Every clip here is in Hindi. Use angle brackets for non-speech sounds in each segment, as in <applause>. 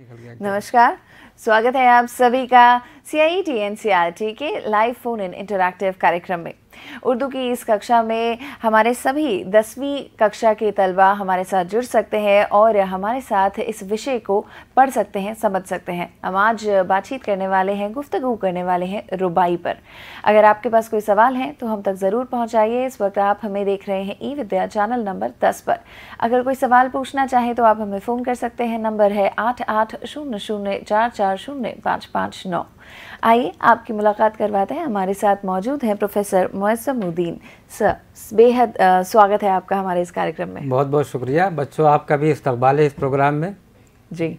नमस्कार स्वागत है आप सभी का C I T N C R T के लाइव फोन इन इंटरक्टिव कार्यक्रम में उर्दू की इस कक्षा में हमारे सभी दसवीं कक्षा के तलबा हमारे साथ जुड़ सकते हैं और हमारे साथ इस विषय को पढ़ सकते हैं समझ सकते हैं हम आज बातचीत करने वाले हैं गुफ्तगु करने वाले हैं रुबाई पर अगर आपके पास कोई सवाल है तो हम तक ज़रूर पहुँचाइए इस वक्त आप हमें देख रहे हैं ई विद्या चैनल नंबर दस पर अगर कोई सवाल पूछना चाहे तो आप हमें फ़ोन कर सकते हैं नंबर है आठ आठ शून्य शून्य चार चार शून्य पाँच पाँच नौ आइए आपकी मुलाकात करवाते हैं हमारे साथ मौजूद हैं प्रोफेसर मुसमुद्दीन सर बेहद स्वागत है आपका हमारे इस कार्यक्रम में बहुत बहुत शुक्रिया बच्चों आपका भी इस्तबाल है इस प्रोग्राम में जी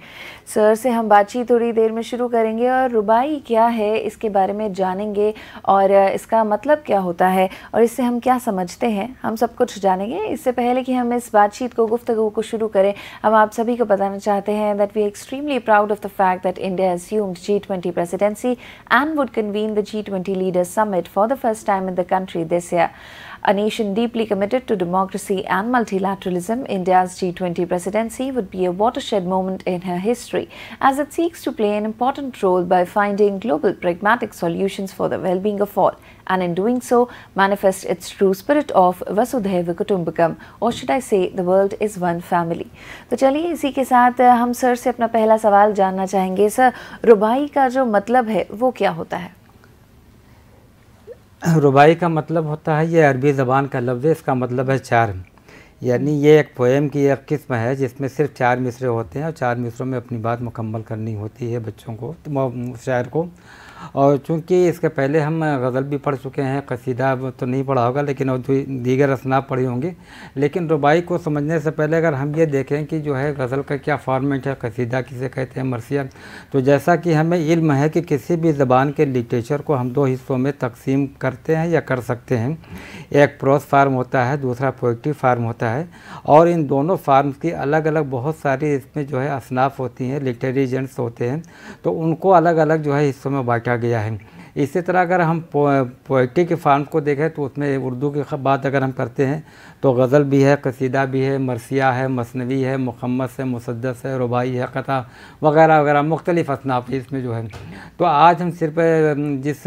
सर से हम बातचीत थोड़ी देर में शुरू करेंगे और रुबाई क्या है इसके बारे में जानेंगे और इसका मतलब क्या होता है और इससे हम क्या समझते हैं हम सब कुछ जानेंगे इससे पहले कि हम इस बातचीत को गुफ्तु को शुरू करें हम आप सभी को बताना चाहते हैं that we extremely proud of the fact that India twenty presidency and would convene the G twenty leaders summit for the first time in the country this year. A nation deeply committed to democracy and multilateralism, India's G20 presidency would be a watershed moment in her history as it seeks to play an important role by finding global pragmatic solutions for the well-being of all and in doing so manifest its true spirit of Vasudhaiva Kutumbakam or should I say the world is one family. So, चलिए इसी के साथ हम सर से अपना पहला सवाल जानना चाहेंगे सर रुबाई का जो मतलब है वो क्या होता है रुबाई का मतलब होता है ये अरबी ज़बान का लफ्ज़ इसका मतलब है चार यानी ये एक पोएम की एक किस्म है जिसमें सिर्फ चार मिसरे होते हैं और चार मिसरों में अपनी बात मुकम्मल करनी होती है बच्चों को तो शायर को और चूँकि इसके पहले हम गज़ल भी पढ़ चुके हैं कसीदा तो नहीं पढ़ा होगा लेकिन और दीगर असना पढ़ी होंगी लेकिन रुबाई को समझने से पहले अगर हम ये देखें कि जो है गज़ल का क्या फॉर्मेट है कसीदा किसे कहते हैं मरसिया तो जैसा कि हमें इल्म है कि किसी भी ज़बान के लिटरेचर को हम दो हिस्सों में तकसीम करते हैं या कर सकते हैं एक प्रोस फार्म होता है दूसरा पोइट्री फार्म होता है और इन दोनों फार्म्स की अलग अलग बहुत सारी इसमें जो है असनाफ होती हैं लिटरीजेंट्स होते हैं तो उनको अलग अलग जो है हिस्सों में बांटा रखा गया है इसी तरह अगर हम पोइट्री के फार्म को देखें तो उसमें उर्दू की बात अगर हम करते हैं तो गज़ल भी है कसीदा भी है मरसिया है मसनवी है मुखम्मस है मुसदस है रुबाई है कथा वगैरह वगैरह मुख्तलिफ़ असनाफ इसमें जो है तो आज हम सिर्फ जिस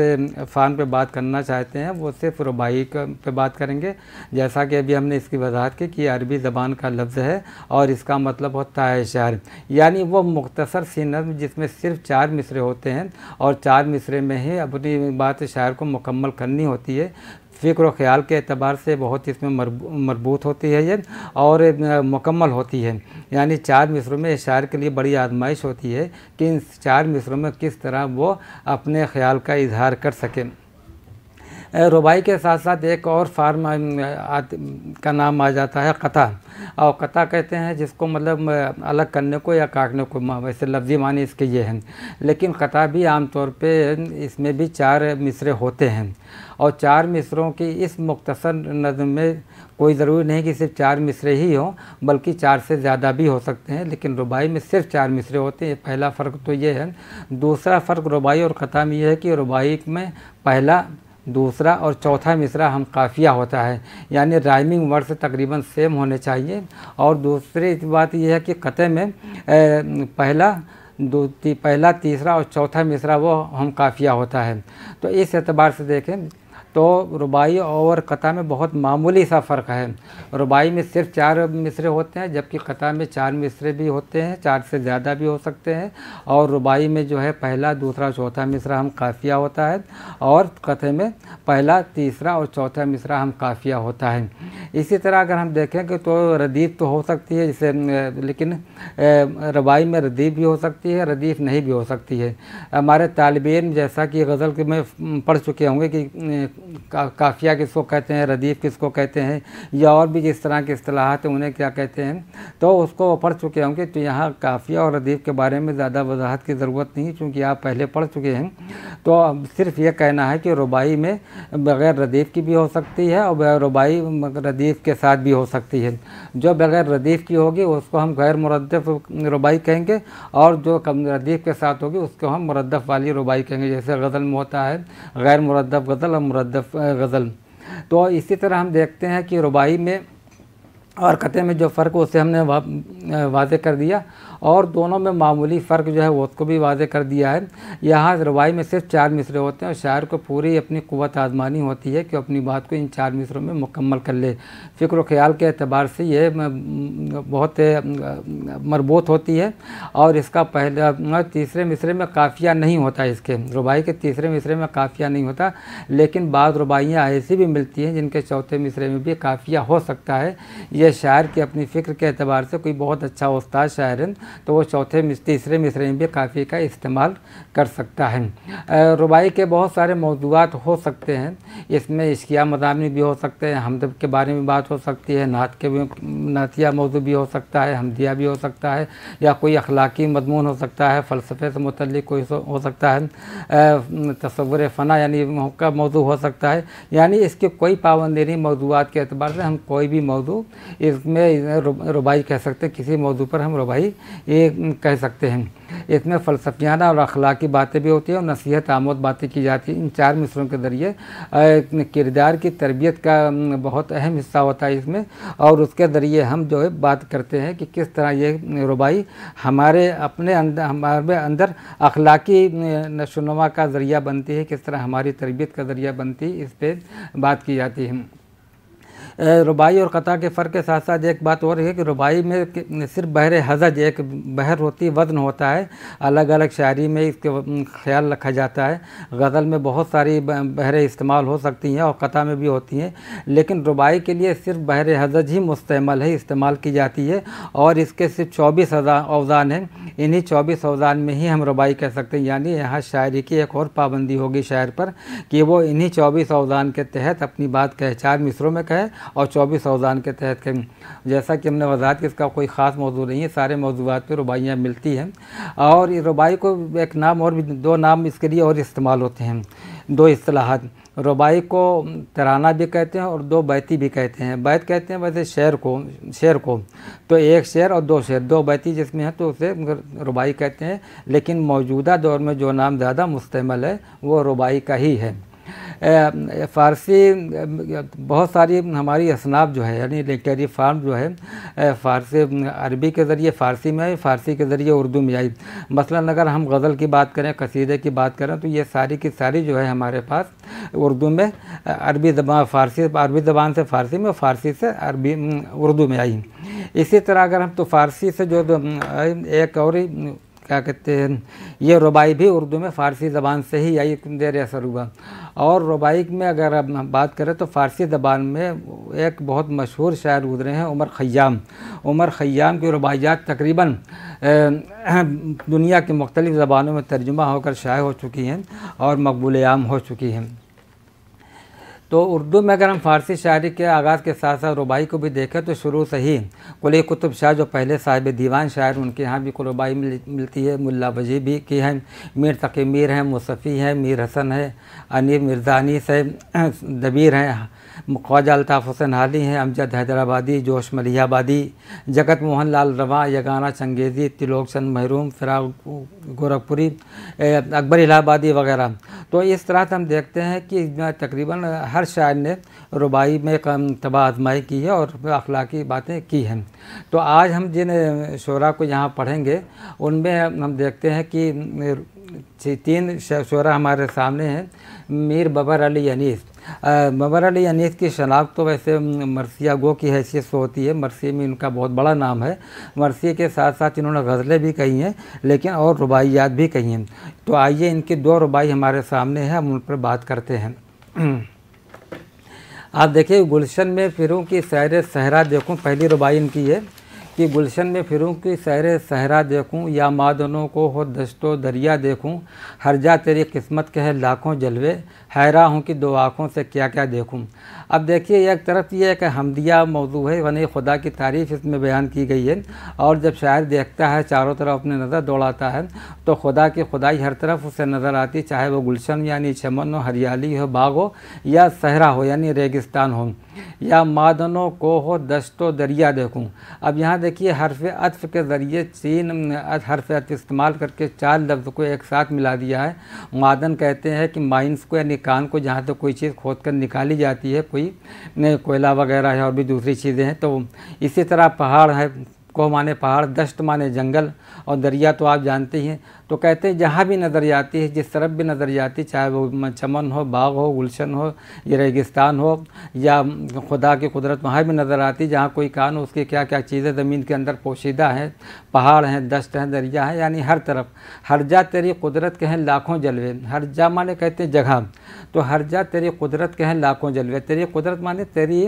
फ़ान पे बात करना चाहते हैं वो सिर्फ रुबाई पे बात करेंगे जैसा कि अभी हमने इसकी वजाहत की कि अरबी ज़बान का लफ्ज़ है और इसका मतलब होता है शहर यानी वो मुख्तसर सी नज़म जिसमें सिर्फ चार मिसरे होते हैं और चार मिसरे में ही अपनी बात शायर को मुकम्मल करनी होती है फ़िक्र ख्याल के अतबार से बहुत इसमें मरबूत होती है ये और मुकम्मल होती है यानी चार मिसरों में शायर के लिए बड़ी आजमाइश होती है कि इन चार मिसरों में किस तरह वो अपने ख्याल का इजहार कर सकें रुबाई के साथ साथ एक और फार्म का नाम आ जाता है कथा और कथा कहते हैं जिसको मतलब अलग करने को या काटने को वैसे लफ्जी मानी इसके ये हैं लेकिन कथा भी आमतौर पे इसमें भी चार मिसरे होते हैं और चार मिसरों की इस मुख्तसर नज़म में कोई ज़रूरी नहीं कि सिर्फ चार मिसरे ही हों बल्कि चार से ज़्यादा भी हो सकते हैं लेकिन रुबाई में सिर्फ चार मिसरे होते हैं पहला फ़र्क तो ये है दूसरा फ़र्क रुबाई और ख़ता में यह है कि रुबाई में पहला दूसरा और चौथा मिसरा हम काफिया होता है यानी राइमिंग वर्ड से तकरीबन सेम होने चाहिए और दूसरी बात यह है कि कते में पहला दो ती, पहला तीसरा और चौथा मिसरा वो हम काफिया होता है तो इस एतबार से देखें तो रुबाई और कता में बहुत मामूली सा फ़र्क है रुबाई में सिर्फ चार मिसरे होते हैं जबकि कता में चार मिसरे भी होते हैं चार से ज़्यादा भी हो सकते हैं और रुबाई में जो है पहला दूसरा चौथा मिसरा हम काफिया होता है और कथे में पहला तीसरा और चौथा मिसरा हम काफिया होता है इसी तरह अगर हम देखें कि तो रदीफ तो हो सकती है जैसे लेकिन रबाई में रदीफ भी हो सकती है रदीफ नहीं भी हो सकती है हमारे तालबेन जैसा कि गज़ल के में पढ़ चुके होंगे कि का, काफिया किसको कहते हैं रदीफ़ किसको कहते हैं या और भी जिस तरह की असलाहत हैं तो उन्हें क्या कहते हैं तो उसको पढ़ चुके होंगे तो यहाँ काफिया और रदीफ़ के बारे में ज़्यादा वजाहत की ज़रूरत नहीं चूँकि आप पहले पढ़ चुके हैं तो सिर्फ ये कहना है कि रुबाई में बग़ैर रदीफ़ की भी हो सकती है और रुबाई रदीफ़ के साथ भी हो सकती है जो बग़ैर रदीफ़ की होगी उसको हम गैर मुरदफ़ रुबाई कहेंगे और जो कम रदीफ़ के साथ होगी उसको हम मुरदफ़ वाली रुबाई कहेंगे जैसे गज़ल में होता है गैर मुरदफ़ गज़ल और गज़ल तो इसी तरह हम देखते हैं कि रुबाई में और कते में जो फ़र्क उसे हमने वा, वाज कर दिया और दोनों में मामूली फ़र्क जो है उसको भी वाजे कर दिया है यहाँ रवाई में सिर्फ चार मिसरे होते हैं और शायर को पूरी अपनी क़वत आजमानी होती है कि अपनी बात को इन चार मिसरों में मुकम्मल कर ले फ़िक्र ख्याल के अतबार से ये बहुत मरबूत होती है और इसका पहला तीसरे मिसरे में काफ़िया नहीं होता इसके रुबाई के तीसरे मिसरे में काफ़िया नहीं होता लेकिन बाद रुबाइयाँ ऐसी भी मिलती हैं जिनके चौथे मिसरे में भी काफ़िया हो सकता है यह शायर की अपनी फ़िक्र के अतबार से कोई बहुत अच्छा उस्ताद शायर है तो वो चौथे तीसरे मिसरे में भी काफ़ी का इस्तेमाल कर सकता है रुबाई के बहुत सारे मौजूद हो सकते हैं इसमें इश्किया मजामी भी हो सकते हैं हमदब के बारे में बात हो सकती है नात के भी नातिया मौजू भी हो सकता है हमदिया भी हो सकता है या कोई अखलाकी मजमून हो सकता है फ़लसफ़े से मुतल कोई हो सकता है तस्वुर फ़ना यानी का मौजू हो सकता है यानी इसके कोई पाबंदी नहीं मौजूद के अतबार से हम कोई भी मौजू इसमें रुबाई कह सकते हैं किसी मौजू पर हम रुबाई ये कह सकते हैं इसमें फ़लसफियाना और अखलाकी बातें भी होती हैं और नसीहत आमोद बातें की जाती हैं इन चार मिसरों के ज़रिए किरदार की तरबियत का बहुत अहम हिस्सा होता है इसमें और उसके ज़रिए हम जो है बात करते हैं कि किस तरह ये रुबाई हमारे अपने अंदर हमारे अंदर अखलाकी नशोनुमा का ज़रिया बनती है किस तरह हमारी तरबियत का ज़रिया बनती है इस पर बात की जाती है रुबाई और कता के फ़र्क के साथ साथ एक बात और है कि रुबाई में सिर्फ बहर हजज एक बहर होती वज़न होता है अलग अलग शायरी में इसके ख्याल रखा जाता है गज़ल में बहुत सारी बहरें इस्तेमाल हो सकती हैं और कता में भी होती हैं लेकिन रुबाई के लिए सिर्फ बहर हजज ही मुस्तमल है इस्तेमाल की जाती है और इसके सिर्फ चौबीस अवजान हैं इन्हीं चौबीस अवजान में ही हम रुबाई कह सकते हैं यानी यहाँ शायरी की एक और पाबंदी होगी शायर पर कि वो इन्हीं चौबीस अवजान के तहत अपनी बात कहे चार मिसरों में कहे और चौबीस रोज़ान के तहत कहीं जैसा कि हमने वजात कि इसका कोई ख़ास मौजू नहीं है सारे मौजूद पर रुबाइयाँ मिलती हैं और रुबाई को एक नाम और भी दो नाम इसके लिए और इस्तेमाल होते हैं दो असलाहत रुबाई को तराना भी कहते हैं और दो बैती भी कहते हैं बैत कहते हैं वैसे शेर को शेर को तो एक शेर और दो शेर दो बैती जिसमें है तो उसे रुबाई कहते हैं लेकिन मौजूदा दौर में जो नाम ज़्यादा मुस्तमल है वो रुबाई का ही है फ़ारसी बहुत सारी हमारी असनाब जो है यानी लिटरी फार्म जो है फ़ारसी अरबी के ज़रिए फ़ारसी में आई फ़ारसी के ज़रिए उर्दू में आई मसला अगर हम गज़ल की बात करें कसीदे की बात करें तो ये सारी की सारी जो है हमारे पास उर्दू में अरबी जबान फ़ारसी अरबी ज़बान से फ़ारसी में फ़ारसी से अरबी उर्दू में आई इसी तरह अगर हम तो फ़ारसी से जो एक और क्या कहते हैं ये रुबाई भी उर्दू में फ़ारसी ज़बान से ही आई देर असर हुआ और रुबाई में अगर अब बात करें तो फ़ारसी ज़बान में एक बहुत मशहूर शायर गुजरे हैं उमर ख़याम उमर ख़याम की रुबाइयात तकरीबन दुनिया की मुख्तलिफ़ ज़बानों में तर्जुमा होकर शाये हो चुकी हैं और मकबूल आम हो चुकी हैं तो उर्दू में अगर हम फारसी शायरी के आगाज़ के साथ साथ रुबाई को भी देखें तो शुरू से ही कुल कुतुब शाह जो पहले साहिब दीवान शायर उनके यहाँ भी रुबाई मिल, मिलती है मुल्ला वजी भी की है मीर तकी मीर हैं मुसफ़ी हैं मीर हसन है अनीर मिर्जानी से <clears throat> दबीर हैं ख्वाजा अल्ताफ़ हुसैन हाली हैं अमजद हैदराबादी जोश मलियाबादी जगत मोहन लाल रवा यगाना चंगेज़ी तिलोक चंद महरूम फिराग गोरखपुरी अकबर इलाहाबादी वगैरह तो इस तरह से हम देखते हैं कि तकरीबन हर शायर ने रुबाई में तबाह आजमाई की है और अखलाकी बातें की हैं तो आज हम जिन शुरा को यहाँ पढ़ेंगे उनमें हम देखते हैं कि तीन शुरा हमारे सामने हैं मीर बबर अली अनीस अली अनीस की शनाख्त तो वैसे मरसिया गो की हैसियत से होती है मरसिए में इनका बहुत बड़ा नाम है मरसिए के साथ साथ इन्होंने गज़लें भी कही हैं लेकिन और रुबाइयात भी कही हैं तो आइए इनकी दो रुबाई हमारे सामने हैं हम उन पर बात करते हैं <clears throat> आप देखिए गुलशन में फिरों की सैर सहरा देखूँ पहली रुबाई इनकी है कि गुलशन में फिरूँ कि सहरे सहरा देखूँ या मादनों को हो दस्तो दरिया देखूँ हर जा तेरी किस्मत के है लाखों जलवे हैरा हूँ कि दो आँखों से क्या क्या देखूँ अब देखिए एक तरफ ये एक हमदिया मौजू है वनी खुदा की तारीफ़ इसमें बयान की गई है और जब शायर देखता है चारों तरफ अपने नज़र दौड़ाता है तो खुदा की खुदाई हर तरफ उसे नज़र आती चाहे वो गुलशन यानी चमन हो हरियाली हो बाग हो या सहरा हो यानी रेगिस्तान हो या मादनों को हो दस्तो दरिया देखूँ अब यहाँ देखिए हरफ अतफ के ज़रिए चीन हरफ अतफ इस्तेमाल करके चार लफ्ज़ को एक साथ मिला दिया है मादन कहते हैं कि माइंस को यानी कान को जहाँ से तो कोई चीज़ खोद कर निकाली जाती है कोई कोयला वगैरह है और भी दूसरी चीज़ें हैं तो इसी तरह पहाड़ है को माने पहाड़ दस्त माने जंगल और दरिया तो आप जानते ही हैं तो कहते हैं जहाँ भी नज़र जाती है जिस तरफ भी नज़र जाती है चाहे वो चमन हो बाग हो गुलशन हो या रेगिस्तान हो या खुदा की कुदरत वहाँ भी नज़र आती है जहाँ कोई कान हो उसकी क्या क्या चीज़ें ज़मीन के अंदर पोशीदा हैं पहाड़ हैं दश्त हैं दरिया हैं यानी हर तरफ हर जा तेरी कुदरत के हैं लाखों जलवे हर जा माने कहते हैं जगह तो हर जा तेरी कुदरत के हैं लाखों जलवे तेरी कुदरत माने तेरी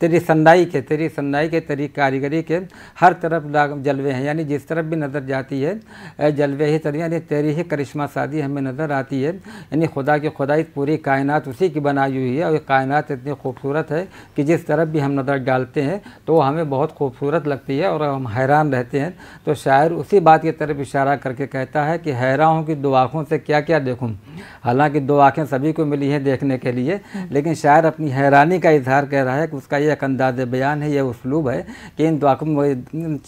तेरी सन्नाई के तेरी सन्नाई के तेरी कारीगरी के हर तरफ जलवे हैं यानी जिस तरफ भी नज़र जाती आती है जलवे ही तरिया यानी तेरी ही करिश्मा सादी हमें नज़र आती है यानी खुदा की खुदाई पूरी कायनात उसी की बनाई हुई है और कायनात इतनी खूबसूरत है कि जिस तरफ भी हम नज़र डालते हैं तो हमें बहुत खूबसूरत लगती है और हम हैरान रहते हैं तो शायर उसी बात की तरफ इशारा करके कहता है कि हैरान हूँ कि दो आँखों से क्या क्या देखूँ हालांकि दो आँखें सभी को मिली हैं देखने के लिए लेकिन शायर अपनी हैरानी का इजहार कह रहा है कि उसका यह एक अंदाज बयान है यह उसलूब है कि इन दो आँखों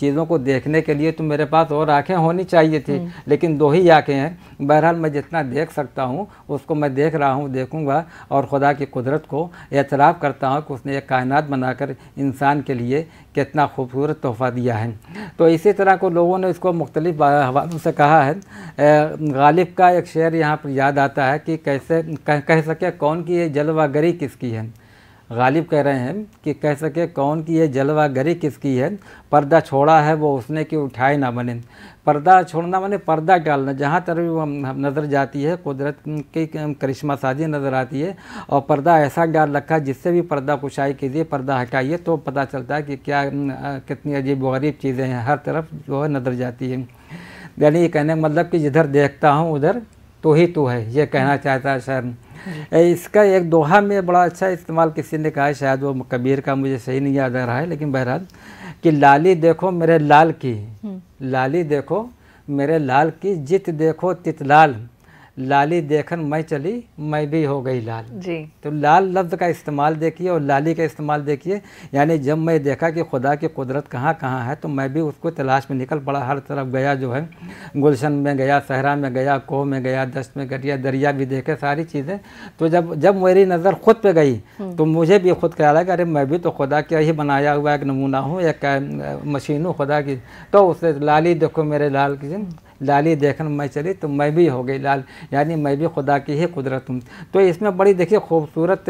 चीज़ों को देखने के लिए तो मेरे पास और आँखें आँखें होनी चाहिए थी हम्म। लेकिन दो ही आँखें हैं बहरहाल मैं जितना देख सकता हूँ उसको मैं देख रहा हूँ देखूँगा और खुदा की कुदरत को एतराफ़ करता हूँ कि उसने एक कायनात बनाकर इंसान के लिए कितना खूबसूरत तोहफ़ा दिया है तो इसी तरह को लोगों ने इसको मुख्तलिफ हवालों से कहा है गालिब का एक शेर यहाँ पर याद आता है कि कैसे कह, कह सके कौन की ये जलवागरी किसकी है गालिब कह रहे हैं कि कह सके कौन की है जलवा गरी किसकी है पर्दा छोड़ा है वो उसने कि उठाए ना बने पर्दा छोड़ना माने पर्दा डालना जहाँ तरफ हम नज़र जाती है कुदरत की करिश्मा साजी नज़र आती है और पर्दा ऐसा डाल रखा है जिससे भी पर्दा कुशाई कीजिए पर्दा हटाइए तो पता चलता है कि क्या कितनी अजीब गरीब चीज़ें हैं हर तरफ जो है नज़र जाती है यानी ये कहने का मतलब कि जिधर देखता हूँ उधर तो ही तू है ये कहना हाँ। चाहता है सर इसका एक दोहा में बड़ा अच्छा इस्तेमाल किसी ने कहा शायद वो कबीर का मुझे सही नहीं याद आ रहा है लेकिन बहरहाल कि लाली देखो मेरे लाल की हम्म। लाली देखो मेरे लाल की जित देखो तित लाल लाली देखन मैं चली मैं भी हो गई लाल जी तो लाल लफ्ज़ का इस्तेमाल देखिए और लाली का इस्तेमाल देखिए यानी जब मैं देखा कि खुदा की कुदरत कहाँ कहाँ है तो मैं भी उसको तलाश में निकल पड़ा हर तरफ गया जो है गुलशन में गया सहरा में गया कोह में गया दस्त में गया दरिया भी देखे सारी चीज़ें तो जब जब मेरी नज़र खुद पर गई हम्म। तो मुझे भी खुद ख्याल है कि अरे मैं भी तो खुदा का ही बनाया हुआ एक नमूना हूँ एक मशीन हूँ खुदा की तो उससे लाली देखो मेरे लाल की लाली देखन मैं चली तो मैं भी हो गई लाल यानी मैं भी खुदा की ही कुदरत हूँ तो इसमें बड़ी देखिए खूबसूरत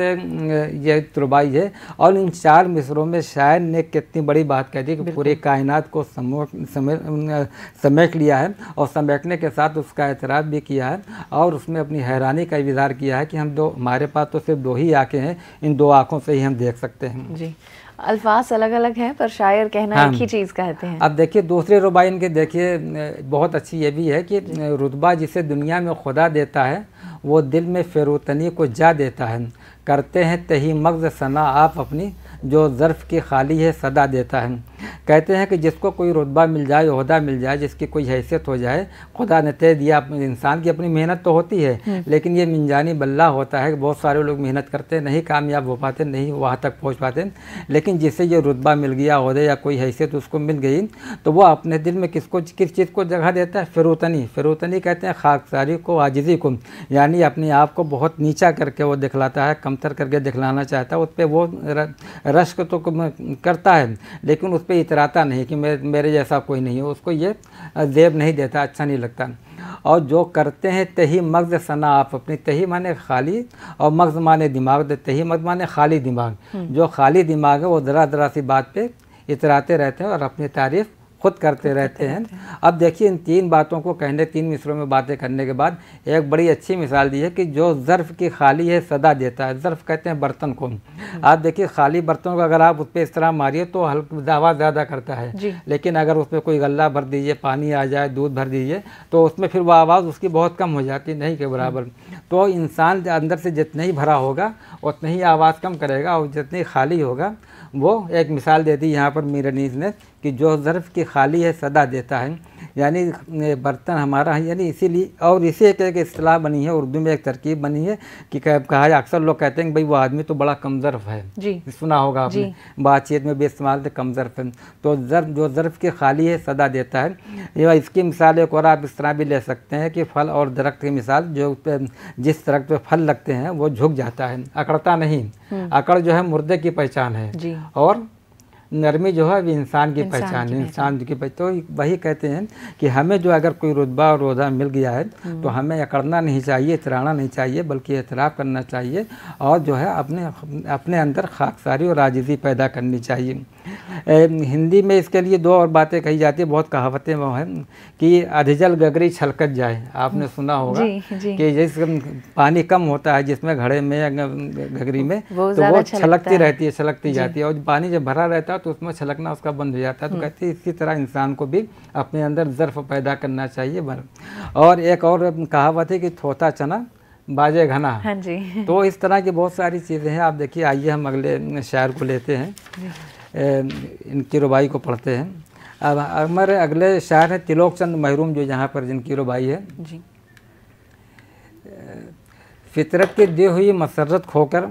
ये तुरबाई है और इन चार मिसरों में शायर ने कितनी बड़ी बात कह दी कि पूरी कायनात को समेट लिया है और समेटने के साथ उसका एतराज़ भी किया है और उसमें अपनी हैरानी का इजहार किया है कि हम दो हमारे पास तो सिर्फ दो ही आँखें हैं इन दो आँखों से ही हम देख सकते हैं जी अल्फाज अलग अलग हैं पर शायर कहना हाँ, एक ही चीज़ कहते हैं अब देखिए दूसरे रुबाई इनके देखिए बहुत अच्छी ये भी है कि रुतबा जिसे दुनिया में खुदा देता है वो दिल में फेरोतनी को जा देता है करते हैं तही मगज़ सना आप अपनी जो ज़र्फ़ की खाली है सदा देता है कहते हैं कि जिसको कोई रुतबा मिल जाए अहदा मिल जाए जिसकी कोई हैसियत हो जाए खुदा ने तय दिया इंसान की अपनी मेहनत तो होती है हम्म। लेकिन ये मिनजानी बल्ला होता है कि बहुत सारे लोग मेहनत करते नहीं कामयाब हो पाते नहीं वहाँ तक पहुँच पाते लेकिन जिससे ये रुतबा मिल गया अहदे या कोई हैसियत उसको मिल गई तो वो अपने दिल में किसको किस चीज़ को जगह देता है फिरूतनी फिरूतनी कहते हैं खाकसारी को आजिज़ी को यानी अपने आप को बहुत नीचा करके वो दिखलाता है कमतर करके दिखलाना चाहता है उस पर वो रश्क तो करता है लेकिन उस पर पे इतराता नहीं कि मेरे मेरे जैसा कोई नहीं हो उसको ये जेब नहीं देता अच्छा नहीं लगता और जो करते हैं तही मगज सना आप अपनी तही माने खाली और मगज माने दिमाग तो तही मगज माने खाली दिमाग हम्म। जो खाली दिमाग है वो ज़रा ज़रा सी बात पे इतराते रहते हैं और अपनी तारीफ़ खुद करते रहते हैं अब देखिए इन तीन बातों को कहने तीन मिसरों में बातें करने के बाद एक बड़ी अच्छी मिसाल दी है कि जो ज़र्फ़ की खाली है सदा देता है ज़र्फ़ कहते हैं बर्तन को आप देखिए खाली बर्तन को अगर आप उस पर इस तरह मारिए तो हल्क आवाज़ ज़्यादा करता है लेकिन अगर उस पर कोई गला भर दीजिए पानी आ जाए दूध भर दीजिए तो उसमें फिर वह आवाज़ उसकी बहुत कम हो जाती नहीं के बराबर तो इंसान अंदर से जितना ही भरा होगा उतना ही आवाज़ कम करेगा और जितनी खाली होगा वो एक मिसाल दे दी यहाँ पर मीरनीस ने कि जो ज़र्फ़ की खाली है सदा देता है यानी बर्तन हमारा है यानी इसीलिए और इसी एक एक असलाह बनी है उर्दू में एक तरकीब बनी है कि कहा है अक्सर लोग कहते हैं कि भाई वो आदमी तो बड़ा कम ज़र्फ़ है जी सुना होगा आपने बातचीत में भी इस्तेमाल से कम ज़र्फ़ है तो ज़र्फ़ जो ज़र्फ़ की खाली है सदा देता है या इसकी मिसाल एक और आप इस तरह भी ले सकते हैं कि फल और दरख्त की मिसाल जो जिस दरख्त पर फल लगते हैं वो झुक जाता है अकड़ता नहीं अकड़ जो है मुर्दे की पहचान है और नरमी जो है अभी इंसान की पहचान है इंसान की पहचान तो वही कहते हैं कि हमें जो अगर कोई रुतबा और रोजा मिल गया है हम्म। तो हमें अकड़ना नहीं चाहिए इतराना नहीं चाहिए बल्कि एतराफ़ करना चाहिए और जो है अपने अपने अंदर खाकसारी और आजिज़ी पैदा करनी चाहिए ए, हिंदी में इसके लिए दो और बातें कही जाती है बहुत कहावतें वो हैं कि अधिजल गगरी छलकत जाए आपने सुना होगा जी, जी। कि जिस पानी कम होता है जिसमें घड़े में या गगरी में वो तो वो छलकती रहती है छलकती जाती है और पानी जब भरा रहता है तो उसमें छलकना उसका बंद हो जाता है तो हम्म। कहते हैं इसी तरह इंसान को भी अपने अंदर ज़र्फ पैदा करना चाहिए और एक और कहावत है कि थोता चना बाजे घना हाँ जी <laughs> तो इस तरह की बहुत सारी चीज़ें हैं आप देखिए आइए हम अगले शायर को लेते हैं इनकी रुबाई को पढ़ते हैं अब हमारे अगले शायर हैं तिलोक चंद महरूम जो यहाँ पर जिनकी रुबाई है जी फितरत की दी हुई मसरत खोकर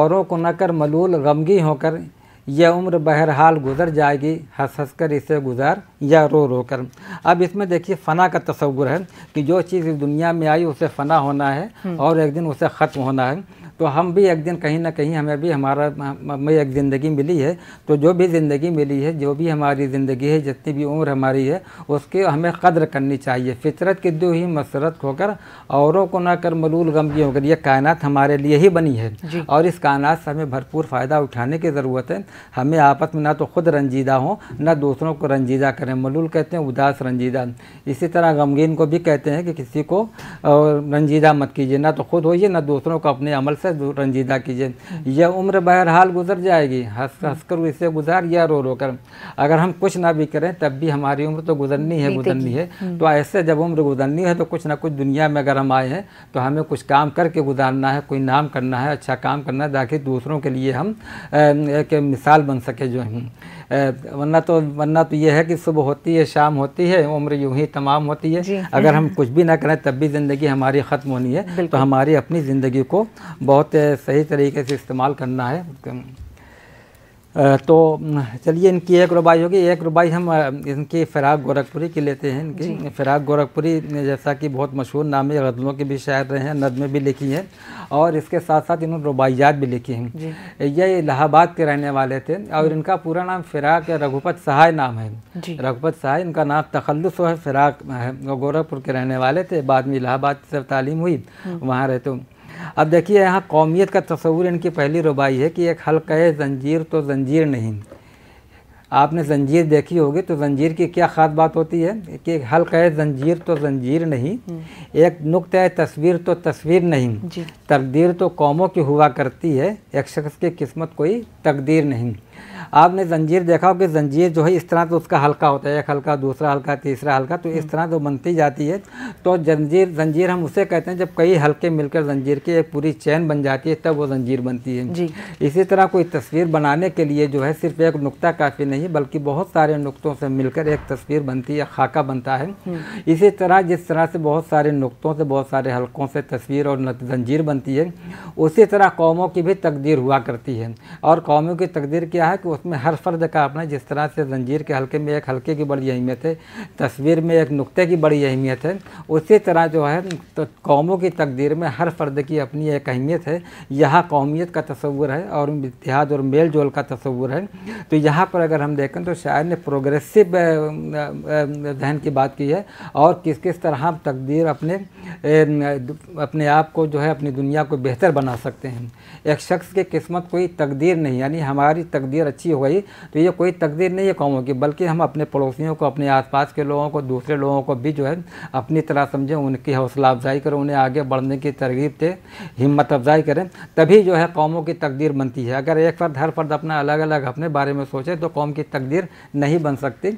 औरों को न कर मलूल गमगी होकर यह उम्र बहरहाल गुजर जाएगी हंस हंस कर इसे गुजार या रो रो कर अब इसमें देखिए फ़ना का तस्वुर है कि जो चीज़ इस दुनिया में आई उसे फ़ना होना है हम्म। और एक दिन उसे ख़त्म होना है तो हम भी एक दिन कहीं ना कहीं हमें भी हमारा हमें एक ज़िंदगी मिली है तो जो भी ज़िंदगी मिली है जो भी हमारी ज़िंदगी है जितनी भी उम्र हमारी है उसकी हमें कदर करनी चाहिए फितरत की दो ही मसरत होकर औरों को ना कर मलूल गमगी होकर यह कायनात हमारे लिए ही बनी है और इस कायनात से हमें भरपूर फ़ायदा उठाने की ज़रूरत है हमें आपस में ना तो खुद रंजीदा हों ना दूसरों को रंजीदा करें मलूल कहते हैं उदास रंजीदा इसी तरह गमगीन को भी कहते हैं कि किसी को रंजीदा मत कीजिए ना तो खुद होइए ना दूसरों को अपने अमल से रंजीदा कीजिए यह उम्र बहरहाल गुजर जाएगी हंस हंस कर इसे गुजार या रो रो कर अगर हम कुछ ना भी करें तब भी हमारी उम्र तो गुजरनी है गुजरनी है हम्म। तो ऐसे जब उम्र गुजरनी है तो कुछ ना कुछ दुनिया में अगर हम आए हैं तो हमें कुछ काम करके गुजारना है कोई नाम करना है अच्छा काम करना है ताकि दूसरों के लिए हम एक मिसाल बन सके जो हैं वरना तो वरना तो यह है कि सुबह होती है शाम होती है उम्र यूं ही तमाम होती है अगर हम कुछ भी ना करें तब भी ज़िंदगी हमारी ख़त्म होनी है तो हमारी अपनी ज़िंदगी को बहुत सही तरीके से इस्तेमाल करना है तो चलिए इनकी एक रुबाई होगी एक रुबाई हम इनकी फ़िराक गोरखपुरी की लेते हैं इनकी फ़िराक गोरखपुरी जैसा कि बहुत मशहूर नाम है गज़लों के भी शायर रहे हैं नदमें भी लिखी हैं और इसके साथ साथ इन्होंने रुबाइयात भी लिखी हैं ये इलाहाबाद के रहने वाले थे और इनका पूरा नाम फ़िराक रघुपत सहाय नाम है रघुपत सहाय इनका नाम तखलस है फ़िराक है गोरखपुर के रहने वाले थे बाद में इलाहाबाद से तालीम हुई हम्म। वहाँ रहते तो अब देखिए यहाँ कौमियत का तस्वूर इनकी पहली रुबाई है कि एक हल्का है जंजीर तो जंजीर नहीं आपने जंजीर देखी होगी तो जंजीर की क्या ख़ास बात होती है कि हल्का है जंजीर तो जंजीर नहीं हम्म। एक नुक्त है तस्वीर तो तस्वीर नहीं तकदीर तो कौमों की हुआ करती है एक शख्स की किस्मत कोई तकदीर नहीं आपने जंजीर देखा हो कि जंजीर जो है इस तरह तो उसका हल्का होता है एक हल्का दूसरा हल्का तीसरा हल्का तो इस हम्म। तरह से तो बनती जाती है तो जंजीर जंजीर हम उसे कहते हैं जब कई हल्के मिलकर जंजीर की एक पूरी चैन बन जाती है तब वो जंजीर बनती है जी इसी तरह कोई तस्वीर बनाने के लिए जो है सिर्फ एक नुकता काफ़ी नहीं बल्कि बहुत सारे नुकतों से मिलकर एक तस्वीर बनती है खाका बनता है हम्म। इसी तरह जिस तरह से बहुत सारे नुकतों से बहुत सारे हल्कों से तस्वीर और जंजीर बनती है उसी तरह कौमों की भी तकदीर हुआ करती है और कौमों की तकदीर क्या है कि वो उसमें हर फ़र्द का अपना जिस तरह से जंजीर के हल्के में एक हल्के की बड़ी अहमियत है तस्वीर में एक नुक्ते की बड़ी अहमियत है उसी तरह जो है तो कौमों की तकदीर में हर फ़र्द की अपनी एक अहमियत है यहाँ कौमियत का तस्वूर है और इतिहाद और मेल जोल का तस्वूर है तो यहाँ पर अगर हम देखें तो शायर ने प्रोग्रेसिव जहन की बात की है और किस किस तरह हम तकदीर अपने अपने आप को जो है अपनी दुनिया को बेहतर बना सकते हैं एक शख्स की किस्मत कोई तकदीर नहीं यानी हमारी तकदीर अच्छी हो गई तो ये कोई तकदीर नहीं है कौमों की बल्कि हम अपने पड़ोसियों को अपने आसपास के लोगों को दूसरे लोगों को भी जो है अपनी तरह समझें उनकी हौसला अफजाई करें उन्हें आगे बढ़ने की तरगीब दें हिम्मत अफजाई करें तभी जो है कौमों की तकदीर बनती है अगर एक फर्द हर फर्द अपना अलग अलग अपने बारे में सोचे तो कौम की तकदीर नहीं बन सकती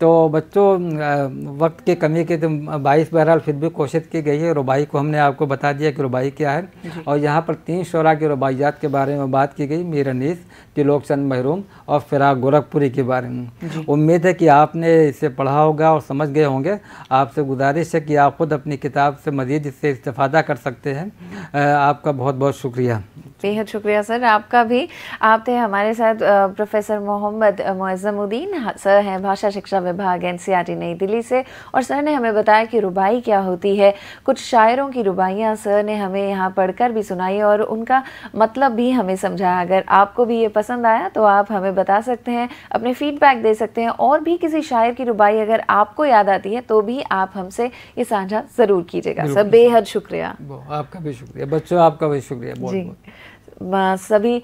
तो बच्चों वक्त की कमी के बाईस बहरहाल फिर भी कोशिश की गई है रुबाई को हमने आपको बता दिया कि रुबाई क्या है और यहाँ पर तीन शरा की रुबाइयात के बारे में बात की गई मीर अनीस तिलोक चंद महरूम और फिराक गोरखपुरी के बारे में उम्मीद है कि आपने इसे पढ़ा होगा और समझ गए होंगे आपसे गुजारिश है कि आप खुद अपनी किताब से मजीद इससे इस्ता कर सकते हैं आपका बहुत बहुत शुक्रिया बेहद शुक्रिया सर आपका भी आप थे हमारे साथ प्रोफेसर मोहम्मद मुआज़मुद्दीन सर हैं भाषा शिक्षा विभाग एन नई दिल्ली से और सर ने हमें बताया कि रुबाई क्या होती है कुछ शायरों की रुबाइयाँ सर ने हमें यहाँ पढ़कर भी सुनाई और उनका मतलब भी हमें समझाया अगर आपको भी ये पसंद आया तो आप आप हमें बता सकते हैं अपने फीडबैक दे सकते हैं और भी किसी शायर की रुबाई अगर आपको याद आती है तो भी आप हमसे ये साझा ज़रूर कीजिएगा सर बेहद शुक्रिया आपका भी शुक्रिया बच्चों आपका भी शुक्रिया सभी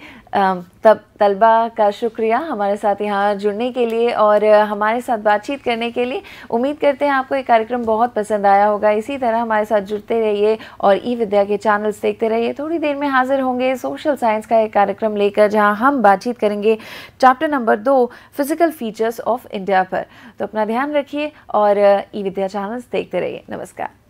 तब तलबा का शुक्रिया हमारे साथ यहाँ जुड़ने के लिए और हमारे साथ बातचीत करने के लिए उम्मीद करते हैं आपको ये कार्यक्रम बहुत पसंद आया होगा इसी तरह हमारे साथ जुड़ते रहिए और ई विद्या के चैनल्स देखते रहिए थोड़ी देर में हाजिर होंगे सोशल साइंस का एक कार्यक्रम लेकर जहाँ हम बातचीत करेंगे चैप्टर नंबर दो फिजिकल फीचर्स ऑफ इंडिया पर तो अपना ध्यान रखिए और ई विद्या चैनल्स देखते रहिए नमस्कार